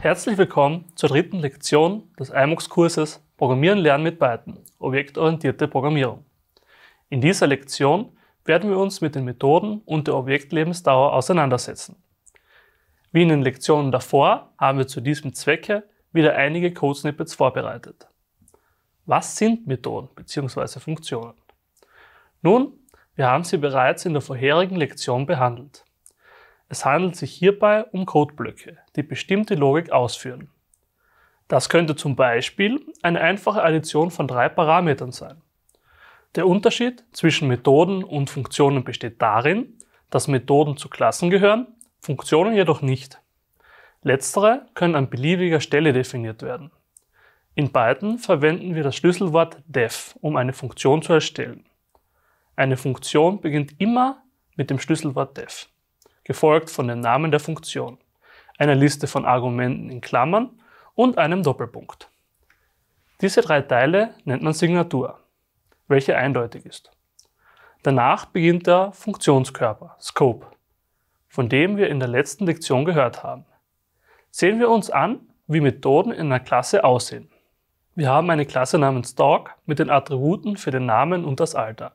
Herzlich willkommen zur dritten Lektion des imux kurses Programmieren lernen mit Byton, objektorientierte Programmierung. In dieser Lektion werden wir uns mit den Methoden und der Objektlebensdauer auseinandersetzen. Wie in den Lektionen davor haben wir zu diesem Zwecke wieder einige Code-Snippets vorbereitet. Was sind Methoden bzw. Funktionen? Nun, wir haben sie bereits in der vorherigen Lektion behandelt. Es handelt sich hierbei um Codeblöcke, die bestimmte Logik ausführen. Das könnte zum Beispiel eine einfache Addition von drei Parametern sein. Der Unterschied zwischen Methoden und Funktionen besteht darin, dass Methoden zu Klassen gehören, Funktionen jedoch nicht. Letztere können an beliebiger Stelle definiert werden. In beiden verwenden wir das Schlüsselwort def, um eine Funktion zu erstellen. Eine Funktion beginnt immer mit dem Schlüsselwort def, gefolgt von dem Namen der Funktion, einer Liste von Argumenten in Klammern und einem Doppelpunkt. Diese drei Teile nennt man Signatur, welche eindeutig ist. Danach beginnt der Funktionskörper, Scope, von dem wir in der letzten Lektion gehört haben. Sehen wir uns an, wie Methoden in einer Klasse aussehen. Wir haben eine Klasse namens Dog mit den Attributen für den Namen und das Alter.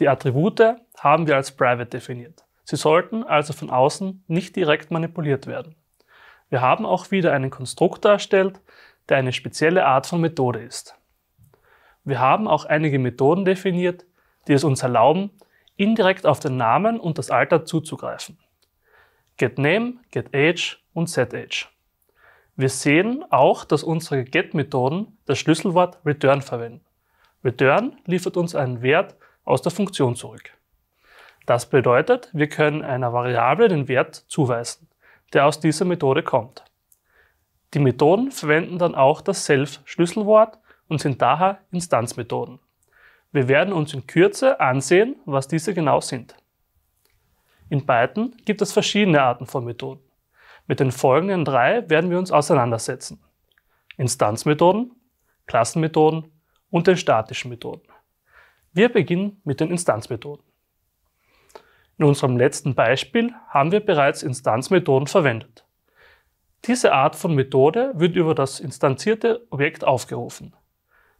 Die Attribute haben wir als private definiert. Sie sollten also von außen nicht direkt manipuliert werden. Wir haben auch wieder einen Konstruktor erstellt, der eine spezielle Art von Methode ist. Wir haben auch einige Methoden definiert, die es uns erlauben, indirekt auf den Namen und das Alter zuzugreifen. GetName, GetAge und setAge. Wir sehen auch, dass unsere Get-Methoden das Schlüsselwort return verwenden. Return liefert uns einen Wert aus der Funktion zurück. Das bedeutet, wir können einer Variable den Wert zuweisen, der aus dieser Methode kommt. Die Methoden verwenden dann auch das Self-Schlüsselwort und sind daher Instanzmethoden. Wir werden uns in Kürze ansehen, was diese genau sind. In Python gibt es verschiedene Arten von Methoden. Mit den folgenden drei werden wir uns auseinandersetzen. Instanzmethoden, Klassenmethoden und den statischen Methoden. Wir beginnen mit den Instanzmethoden. In unserem letzten Beispiel haben wir bereits Instanzmethoden verwendet. Diese Art von Methode wird über das instanzierte Objekt aufgerufen.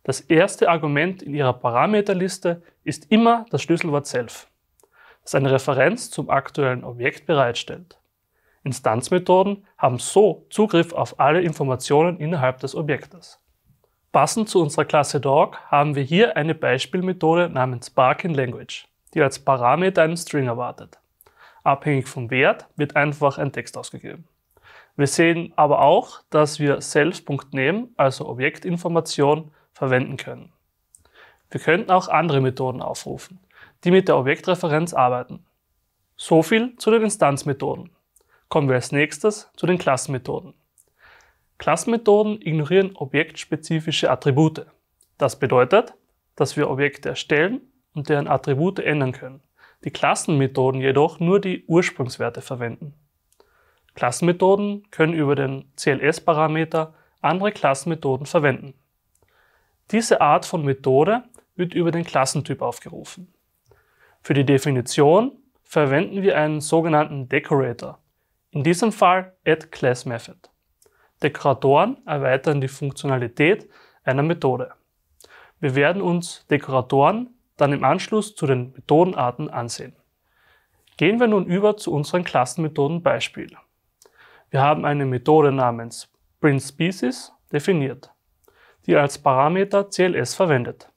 Das erste Argument in ihrer Parameterliste ist immer das Schlüsselwort self, das eine Referenz zum aktuellen Objekt bereitstellt. Instanzmethoden haben so Zugriff auf alle Informationen innerhalb des Objektes. Passend zu unserer Klasse Dog haben wir hier eine Beispielmethode namens Barking Language, die als Parameter einen String erwartet. Abhängig vom Wert wird einfach ein Text ausgegeben. Wir sehen aber auch, dass wir self.name, also Objektinformation, verwenden können. Wir könnten auch andere Methoden aufrufen, die mit der Objektreferenz arbeiten. So viel zu den Instanzmethoden. Kommen wir als nächstes zu den Klassenmethoden. Klassenmethoden ignorieren objektspezifische Attribute. Das bedeutet, dass wir Objekte erstellen und deren Attribute ändern können. Die Klassenmethoden jedoch nur die Ursprungswerte verwenden. Klassenmethoden können über den CLS-Parameter andere Klassenmethoden verwenden. Diese Art von Methode wird über den Klassentyp aufgerufen. Für die Definition verwenden wir einen sogenannten Decorator, in diesem Fall addClassMethod. Dekoratoren erweitern die Funktionalität einer Methode. Wir werden uns Dekoratoren dann im Anschluss zu den Methodenarten ansehen. Gehen wir nun über zu unserem Klassenmethodenbeispiel. Wir haben eine Methode namens printSpecies definiert, die als Parameter CLS verwendet.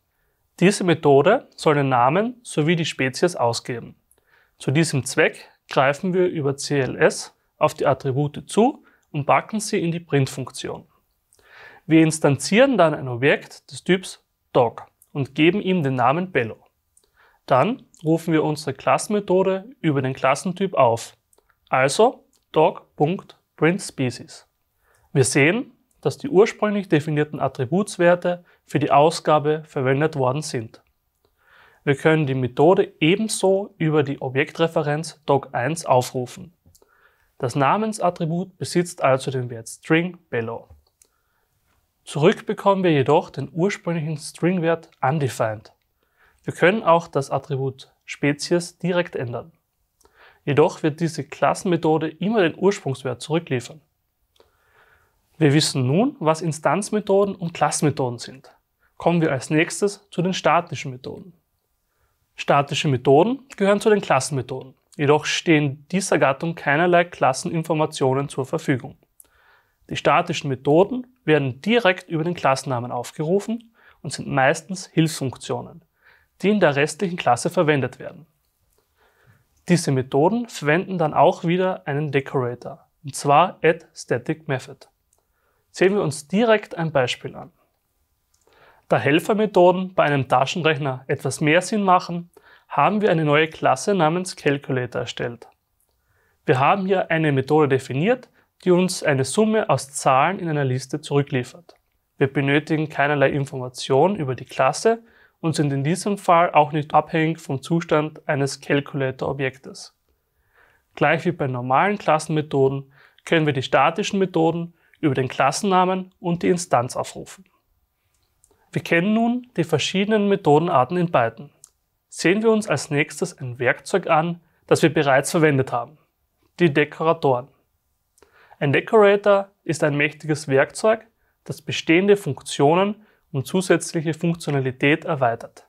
Diese Methode soll den Namen sowie die Spezies ausgeben. Zu diesem Zweck greifen wir über CLS auf die Attribute zu, und packen sie in die Print-Funktion. Wir instanzieren dann ein Objekt des Typs Dog und geben ihm den Namen Bello. Dann rufen wir unsere Klassenmethode über den Klassentyp auf, also dog.printSpecies. Wir sehen, dass die ursprünglich definierten Attributswerte für die Ausgabe verwendet worden sind. Wir können die Methode ebenso über die Objektreferenz dog 1 aufrufen. Das Namensattribut besitzt also den Wert String Below. Zurück bekommen wir jedoch den ursprünglichen Stringwert undefined. Wir können auch das Attribut Spezies direkt ändern. Jedoch wird diese Klassenmethode immer den Ursprungswert zurückliefern. Wir wissen nun, was Instanzmethoden und Klassenmethoden sind. Kommen wir als nächstes zu den statischen Methoden. Statische Methoden gehören zu den Klassenmethoden. Jedoch stehen dieser Gattung keinerlei Klasseninformationen zur Verfügung. Die statischen Methoden werden direkt über den Klassennamen aufgerufen und sind meistens Hilfsfunktionen, die in der restlichen Klasse verwendet werden. Diese Methoden verwenden dann auch wieder einen Decorator, und zwar AddStaticMethod. Sehen wir uns direkt ein Beispiel an. Da Helfermethoden bei einem Taschenrechner etwas mehr Sinn machen, haben wir eine neue Klasse namens Calculator erstellt. Wir haben hier eine Methode definiert, die uns eine Summe aus Zahlen in einer Liste zurückliefert. Wir benötigen keinerlei Informationen über die Klasse und sind in diesem Fall auch nicht abhängig vom Zustand eines Calculator-Objektes. Gleich wie bei normalen Klassenmethoden können wir die statischen Methoden über den Klassennamen und die Instanz aufrufen. Wir kennen nun die verschiedenen Methodenarten in Python sehen wir uns als nächstes ein Werkzeug an, das wir bereits verwendet haben, die Dekoratoren. Ein Decorator ist ein mächtiges Werkzeug, das bestehende Funktionen und zusätzliche Funktionalität erweitert.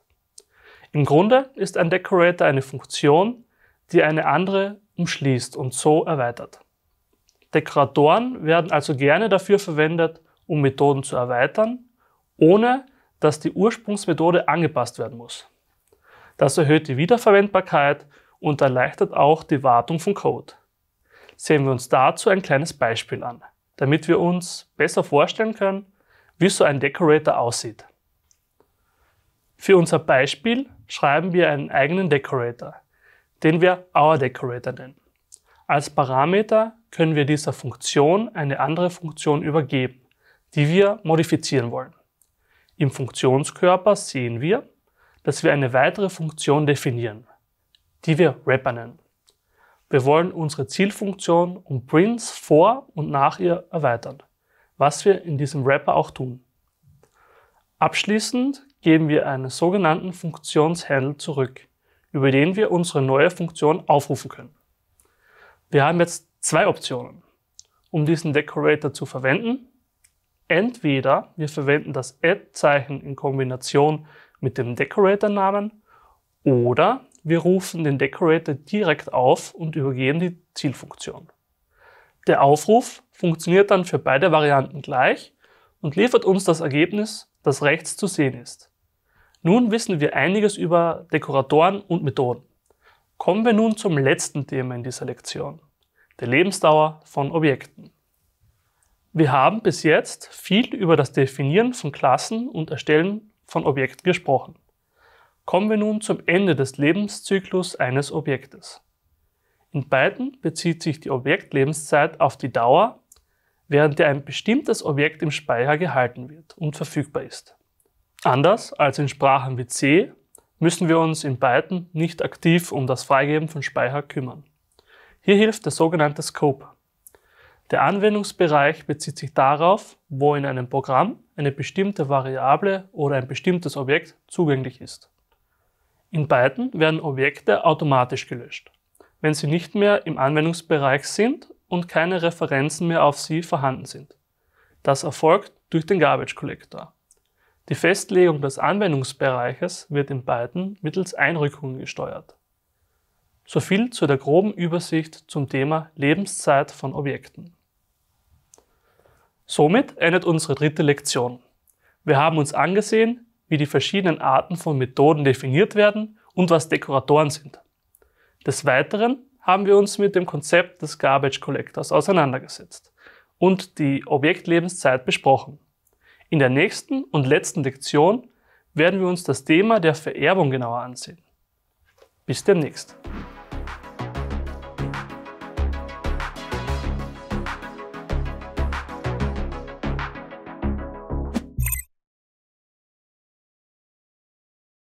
Im Grunde ist ein Decorator eine Funktion, die eine andere umschließt und so erweitert. Dekoratoren werden also gerne dafür verwendet, um Methoden zu erweitern, ohne dass die Ursprungsmethode angepasst werden muss. Das erhöht die Wiederverwendbarkeit und erleichtert auch die Wartung von Code. Sehen wir uns dazu ein kleines Beispiel an, damit wir uns besser vorstellen können, wie so ein Decorator aussieht. Für unser Beispiel schreiben wir einen eigenen Decorator, den wir Our Decorator nennen. Als Parameter können wir dieser Funktion eine andere Funktion übergeben, die wir modifizieren wollen. Im Funktionskörper sehen wir, dass wir eine weitere Funktion definieren, die wir Wrapper nennen. Wir wollen unsere Zielfunktion um Prints vor und nach ihr erweitern, was wir in diesem Wrapper auch tun. Abschließend geben wir einen sogenannten Funktionshandle zurück, über den wir unsere neue Funktion aufrufen können. Wir haben jetzt zwei Optionen, um diesen Decorator zu verwenden. Entweder wir verwenden das Add-Zeichen in Kombination mit dem Decorator-Namen oder wir rufen den Decorator direkt auf und übergeben die Zielfunktion. Der Aufruf funktioniert dann für beide Varianten gleich und liefert uns das Ergebnis, das rechts zu sehen ist. Nun wissen wir einiges über Dekoratoren und Methoden. Kommen wir nun zum letzten Thema in dieser Lektion, der Lebensdauer von Objekten. Wir haben bis jetzt viel über das Definieren von Klassen und Erstellen von Objekt gesprochen. Kommen wir nun zum Ende des Lebenszyklus eines Objektes. In beiden bezieht sich die Objektlebenszeit auf die Dauer, während der ein bestimmtes Objekt im Speicher gehalten wird und verfügbar ist. Anders als in Sprachen wie C müssen wir uns in beiden nicht aktiv um das Freigeben von Speicher kümmern. Hier hilft der sogenannte Scope. Der Anwendungsbereich bezieht sich darauf, wo in einem Programm eine bestimmte Variable oder ein bestimmtes Objekt zugänglich ist. In beiden werden Objekte automatisch gelöscht, wenn sie nicht mehr im Anwendungsbereich sind und keine Referenzen mehr auf sie vorhanden sind. Das erfolgt durch den Garbage Collector. Die Festlegung des Anwendungsbereiches wird in beiden mittels Einrückungen gesteuert. Soviel zu der groben Übersicht zum Thema Lebenszeit von Objekten. Somit endet unsere dritte Lektion. Wir haben uns angesehen, wie die verschiedenen Arten von Methoden definiert werden und was Dekoratoren sind. Des Weiteren haben wir uns mit dem Konzept des Garbage Collectors auseinandergesetzt und die Objektlebenszeit besprochen. In der nächsten und letzten Lektion werden wir uns das Thema der Vererbung genauer ansehen. Bis demnächst.